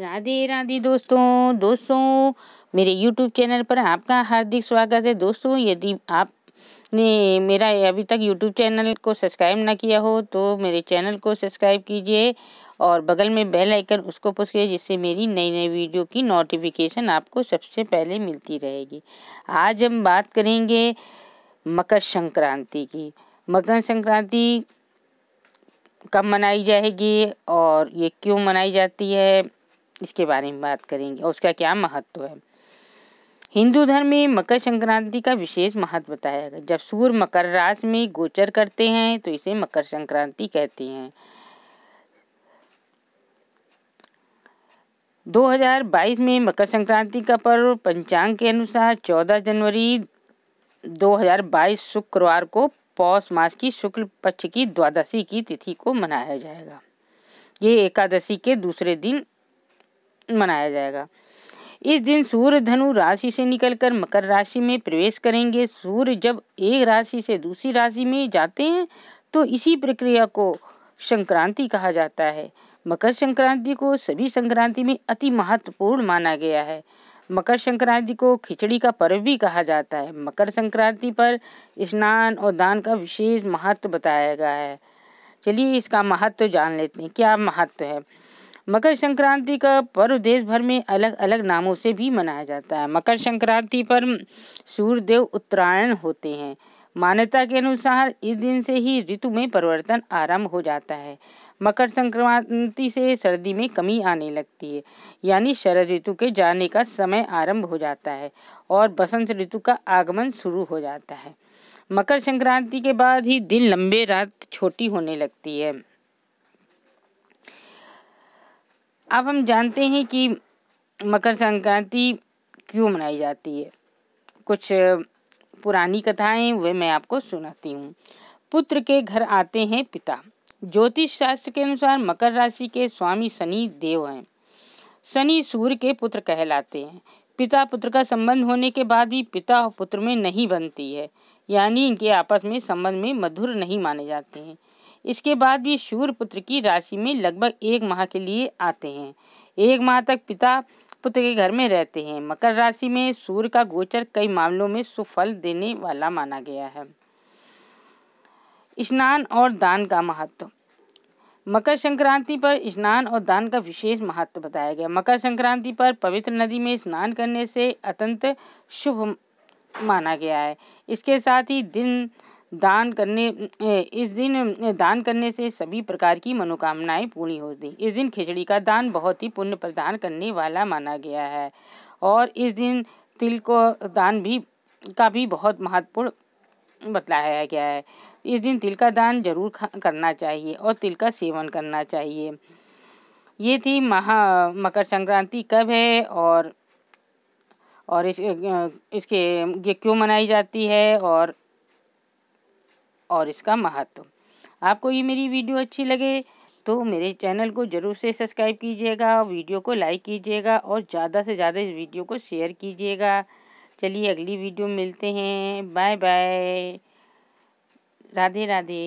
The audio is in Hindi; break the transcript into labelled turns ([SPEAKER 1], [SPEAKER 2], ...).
[SPEAKER 1] राधे राधे दोस्तों दोस्तों मेरे YouTube चैनल पर आपका हार्दिक स्वागत है दोस्तों यदि आपने मेरा अभी तक YouTube चैनल को सब्सक्राइब ना किया हो तो मेरे चैनल को सब्सक्राइब कीजिए और बगल में बेल आइकन उसको पुस कीजिए जिससे मेरी नई नई वीडियो की नोटिफिकेशन आपको सबसे पहले मिलती रहेगी आज हम बात करेंगे मकर संक्रांति की मकर संक्रांति कब मनाई जाएगी और ये क्यों मनाई जाती है इसके बारे में बात करेंगे और उसका क्या महत्व है हिंदू धर्म में मकर संक्रांति का विशेष महत्व बताया गया जब सूर्य मकर राशि में गोचर करते हैं तो इसे मकर संक्रांति कहते हैं 2022 में मकर संक्रांति का पर्व पंचांग के अनुसार 14 जनवरी 2022 शुक्रवार को पौष मास की शुक्ल पक्ष की द्वादशी की तिथि को मनाया जाएगा ये एकादशी के दूसरे दिन मनाया जाएगा इस दिन सूर्य धनु राशि से निकलकर मकर राशि में प्रवेश करेंगे सूर्य जब एक राशि से दूसरी राशि में जाते हैं तो इसी प्रक्रिया को संक्रांति कहा जाता है मकर संक्रांति को सभी संक्रांति में अति महत्वपूर्ण माना गया है मकर संक्रांति को खिचड़ी का पर्व भी कहा जाता है मकर संक्रांति पर स्नान और दान का विशेष महत्व बताया गया है चलिए इसका महत्व जान लेते हैं क्या महत्व है मकर संक्रांति का पर्व देश भर में अलग अलग नामों से भी मनाया जाता है मकर संक्रांति पर सूर्यदेव उत्तरायण होते हैं मान्यता के अनुसार इस दिन से ही ऋतु में परिवर्तन आरंभ हो जाता है मकर संक्रांति से सर्दी में कमी आने लगती है यानी शरद ऋतु के जाने का समय आरंभ हो जाता है और बसंत ऋतु का आगमन शुरू हो जाता है मकर संक्रांति के बाद ही दिन लंबे रात छोटी होने लगती है अब हम जानते हैं कि मकर संक्रांति क्यों मनाई जाती है कुछ पुरानी कथाएं वे मैं आपको सुनाती हूँ पुत्र के घर आते हैं पिता ज्योतिष शास्त्र के अनुसार मकर राशि के स्वामी शनि देव हैं शनि सूर्य के पुत्र कहलाते हैं पिता पुत्र का संबंध होने के बाद भी पिता और पुत्र में नहीं बनती है यानी इनके आपस में संबंध में मधुर नहीं माने जाते हैं इसके बाद भी पुत्र की राशि में लगभग एक माह के लिए आते हैं एक माह तक पिता पुत्र के घर में रहते हैं मकर राशि में सूर्य का गोचर कई मामलों में सुफल देने वाला माना गया है स्नान और दान का महत्व मकर संक्रांति पर स्नान और दान का विशेष महत्व बताया गया मकर संक्रांति पर पवित्र नदी में स्नान करने से अत्यंत शुभ माना गया है इसके साथ ही दिन दान करने इस दिन दान करने से सभी प्रकार की मनोकामनाएं पूरी होती इस दिन खिचड़ी का दान बहुत ही पुण्य प्रदान करने वाला माना गया है और इस दिन तिल को दान भी का भी बहुत महत्वपूर्ण बतलाया गया है इस दिन तिल का दान जरूर करना चाहिए और तिल का सेवन करना चाहिए ये थी महा मकर संक्रांति कब है और और इस इसके ये क्यों मनाई जाती है और और इसका महत्व आपको ये मेरी वीडियो अच्छी लगे तो मेरे चैनल को ज़रूर से सब्सक्राइब कीजिएगा वीडियो को लाइक कीजिएगा और ज़्यादा से ज़्यादा इस वीडियो को शेयर कीजिएगा चलिए अगली वीडियो मिलते हैं बाय बाय राधे राधे